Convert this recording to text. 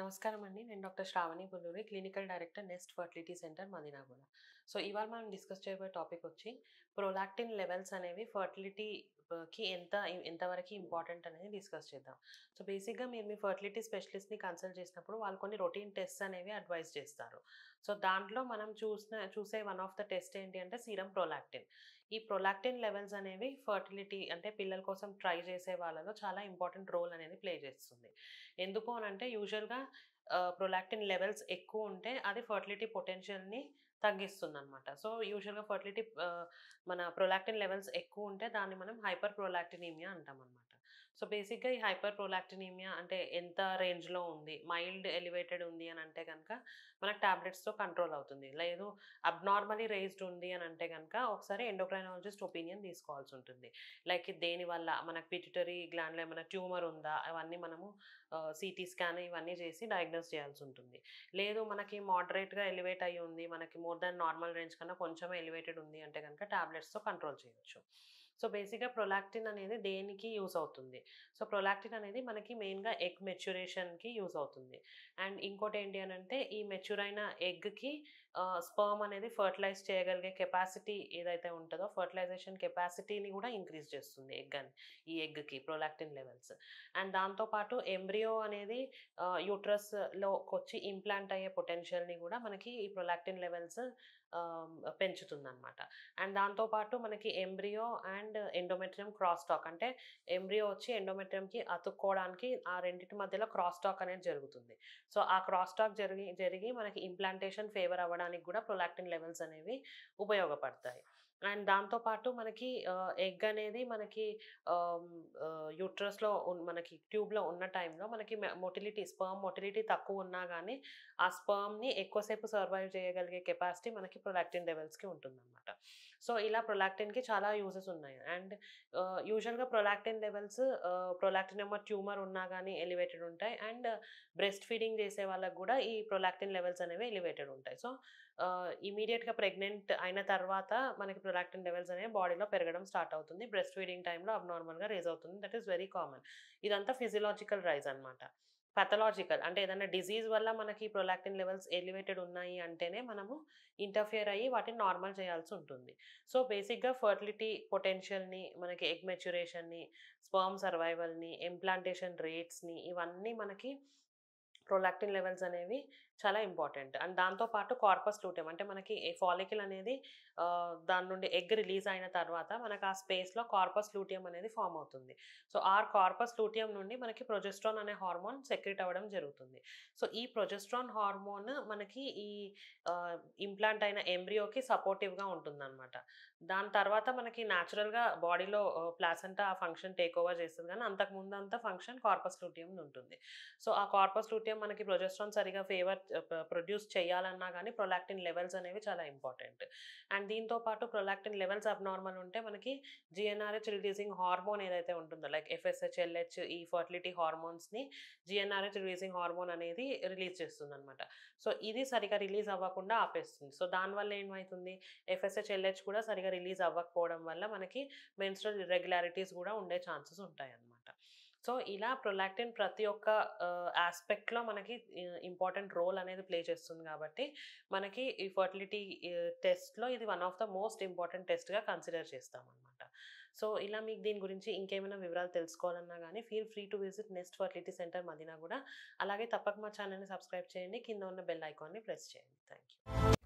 నమస్కారం అండి నేను doctor Sravani Bulluri clinical director Nest fertility centre Madinaguda so ఇవాళ మనం డిస్కస్ చేయబోయే టాపిక్ వచ్చి ప్రోలాక్టిన్ లెవెల్స్ అనేవి ఫర్టిలిటీకి ఎంత ఎంతవరకు ఇంపార్టెంట్ అనేది డిస్కస్ చేద్దాం సో బేసిక్గా మీరు మీ ఫర్టిలిటీ స్పెషలిస్ట్ని కన్సల్ట్ చేసినప్పుడు వాళ్ళు కొన్ని రొటీన్ టెస్ట్ అనేవి అడ్వైజ్ చేస్తారు సో దాంట్లో మనం చూసిన చూసే వన్ ఆఫ్ ద టెస్ట్ ఏంటి అంటే సీరం ప్రోలాక్టిన్ ఈ ప్రొలాక్టిన్ లెవెల్స్ అనేవి ఫర్టిలిటీ అంటే పిల్లల కోసం ట్రై చేసే వాళ్ళలో చాలా ఇంపార్టెంట్ రోల్ అనేది ప్లే చేస్తుంది ఎందుకు అనంటే యూజువల్గా ప్రొలాక్టిన్ లెవెల్స్ ఎక్కువ ఉంటే అది ఫర్టిలిటీ పొటెన్షియల్ని తగ్గిస్తుంది అనమాట సో యూజువల్గా ఫర్టిలిటీ మన ప్రొలాక్టిన్ లెవెల్స్ ఎక్కువ ఉంటే దాన్ని మనం హైపర్ ప్రొలాక్టినీమియా అంటాం అనమాట సో బేసిక్గా ఈ హైపర్ ప్రోలాక్టినీమియా అంటే ఎంత రేంజ్లో ఉంది మైల్డ్ ఎలివేటెడ్ ఉంది అని అంటే కనుక మనకు టాబ్లెట్స్తో కంట్రోల్ అవుతుంది లేదు అబ్నార్మలీ రేజ్డ్ ఉంది అని అంటే కనుక ఒకసారి ఎండోక్రైనాలజిస్ట్ ఒపీనియన్ తీసుకోవాల్సి ఉంటుంది లైక్ దేనివల్ల మనకు పిట్యుటరీ గ్లాండ్లో ఏమైనా ట్యూమర్ ఉందా అవన్నీ మనము సిటీ స్కాన్ ఇవన్నీ చేసి డయాగ్నోస్ చేయాల్సి ఉంటుంది లేదు మనకి మోడరేట్గా ఎలివేట్ అయ్యి ఉంది మనకి మోర్ దాన్ నార్మల్ రేంజ్ కన్నా కొంచెం ఎలివేటెడ్ ఉంది అంటే కనుక ట్యాబ్లెట్స్తో కంట్రోల్ చేయొచ్చు సో బేసిక్గా ప్రొలాక్టిన్ అనేది దేనికి యూస్ అవుతుంది సో ప్రొలాక్టిన్ అనేది మనకి మెయిన్గా ఎగ్ మెచ్యురేషన్కి యూస్ అవుతుంది అండ్ ఇంకోటి ఏంటి అని అంటే ఈ మెచ్యూర్ అయిన ఎగ్కి స్పర్మ్ అనేది ఫర్టిలైజ్ చేయగలిగే కెపాసిటీ ఏదైతే ఉంటుందో ఫర్టిలైజేషన్ కెపాసిటీని కూడా ఇంక్రీజ్ చేస్తుంది ఎగ్ అని ఈ ఎగ్కి ప్రొలాక్టిన్ లెవెల్స్ అండ్ దాంతోపాటు ఎంబ్రియో అనేది యూట్రస్లోకి వచ్చి ఇంప్లాంట్ అయ్యే పొటెన్షియల్ని కూడా మనకి ఈ ప్రొలాక్టిన్ లెవెల్స్ పెంచుతుంది అనమాట అండ్ దాంతోపాటు మనకి embryo and and endometrium cross talk అంటే ఎంబ్రియో వచ్చి ఎండోమెట్రియంకి అతుక్కోవడానికి ఆ రెండింటి మధ్యలో క్రాస్ టాక్ అనేది జరుగుతుంది సో ఆ క్రాస్ టాక్ జరిగి జరిగి మనకి ఇంప్లాంటేషన్ ఫేవర్ అవ్వడానికి కూడా ప్రొలాక్టిన్ లెవెల్స్ అనేవి ఉపయోగపడతాయి అండ్ దాంతోపాటు మనకి ఎగ్ అనేది మనకి యూట్రస్లో మనకి ట్యూబ్లో ఉన్న టైంలో మనకి మొటిలిటీ స్పర్మ్ మొటిలిటీ తక్కువ ఉన్నా కానీ ఆ స్పర్మ్ని ఎక్కువసేపు సర్వైవ్ చేయగలిగే కెపాసిటీ మనకి ప్రొలాక్టిన్ లెవెల్స్కి ఉంటుందన్నమాట సో ఇలా ప్రొలాక్టిన్కి చాలా యూజెస్ ఉన్నాయి అండ్ యూజువల్గా ప్రొలాక్టిన్ లెవెల్స్ ప్రొలాక్టిన్ ఏమో ట్యూమర్ ఉన్నా కానీ ఎలివేటెడ్ ఉంటాయి అండ్ బ్రెస్ట్ ఫీడింగ్ చేసే వాళ్ళకి కూడా ఈ ప్రొలాక్టిన్ లెవెల్స్ అనేవి ఎలివేటెడ్ ఉంటాయి సో ఇమీడియట్గా ప్రెగ్నెంట్ అయిన తర్వాత మనకి ప్రొలాక్టిన్ లెవెల్స్ అనేవి బాడీలో పెరగడం స్టార్ట్ అవుతుంది బ్రెస్ట్ ఫీడింగ్ టైంలో అబ్నార్మల్గా రేజ్ అవుతుంది దట్ ఈస్ వెరీ కామన్ ఇదంతా ఫిజియలాజికల్ రైజ్ అనమాట పెథలాజికల్ అంటే ఏదైనా డిజీజ్ వల్ల మనకి ప్రొలాక్టిన్ లెవెల్స్ ఎలివేటెడ్ ఉన్నాయి అంటేనే మనము ఇంటర్ఫియర్ అయ్యి వాటిని నార్మల్ చేయాల్సి ఉంటుంది సో బేసిక్గా ఫర్టిలిటీ పొటెన్షియల్ని మనకి ఎగ్ మెచ్యురేషన్ని స్పర్మ్ సర్వైవల్ని ఇంప్లాంటేషన్ రేట్స్ని ఇవన్నీ మనకి ప్రొలాక్టిన్ లెవెల్స్ అనేవి చాలా ఇంపార్టెంట్ అండ్ దాంతోపాటు కార్పస్ లూటియం అంటే మనకి ఫాలికల్ అనేది దాని నుండి ఎగ్ రిలీజ్ అయిన తర్వాత మనకు ఆ స్పేస్లో కార్పస్ లూటియం అనేది ఫామ్ అవుతుంది సో ఆ కార్పస్ లూటియం నుండి మనకి ప్రొజెస్ట్రాన్ అనే హార్మోన్ సెక్రెట్ అవ్వడం జరుగుతుంది సో ఈ ప్రొజెస్ట్రాన్ హార్మోన్ మనకి ఈ ఇంప్లాంట్ అయిన ఎంబ్రియోకి సపోర్టివ్గా అనమాట దాని తర్వాత మనకి న్యాచురల్గా బాడీలో ప్లాసెంటా ఆ ఫంక్షన్ టేక్ ఓవర్ చేస్తుంది కానీ అంతకుముందు అంతా ఫంక్షన్ కార్పస్ లూటియం ఉంటుంది సో ఆ కార్పస్ లూటియం మనకి ప్రొజెస్ట్రాన్ సరిగా ఫేవర్ ప్రొడ్యూస్ చేయాలన్నా కానీ ప్రొలాక్టిన్ లెవెల్స్ అనేవి చాలా ఇంపార్టెంట్ అండ్ దీంతో పాటు ప్రొలాక్టిన్ లెవెల్స్ అబ్నార్మల్ ఉంటే మనకి జిఎన్ఆర్హెచ్ రిలీజింగ్ హార్మోన్ ఏదైతే ఉంటుందో లైక్ ఎల్హెచ్ ఈ ఫర్టిలిటీ హార్మోన్స్ని జిఎన్ఆర్హెచ్ రిలీజింగ్ హార్మోన్ అనేది రిలీజ్ చేస్తుంది అనమాట సో ఇది సరిగా రిలీజ్ అవ్వకుండా ఆపేస్తుంది సో దానివల్ల ఏమవుతుంది ఎల్హెచ్ కూడా సరిగా రిలీజ్ అవ్వకపోవడం వల్ల మనకి మెన్స్ట్రల్ ఇర్రెగ్యులారిటీస్ కూడా ఉండే ఛాన్సెస్ ఉంటాయి అన్నమాట సో ఇలా ప్రొలాక్టిన్ ప్రతి ఒక్క ఆస్పెక్ట్లో మనకి ఇంపార్టెంట్ రోల్ అనేది ప్లే చేస్తుంది కాబట్టి మనకి ఈ ఫర్టిలిటీ టెస్ట్లో ఇది one of the most important టెస్ట్గా కన్సిడర్ చేస్తాం అనమాట సో ఇలా మీకు దీని గురించి ఇంకేమైనా వివరాలు తెలుసుకోవాలన్నా కానీ feel free to visit next fertility centre Madina కూడా అలాగే తప్పక మా ఛానల్ని సబ్స్క్రైబ్ చేయండి కింద ఉన్న బెల్ ఐకాన్ని ప్రెస్ చేయండి థ్యాంక్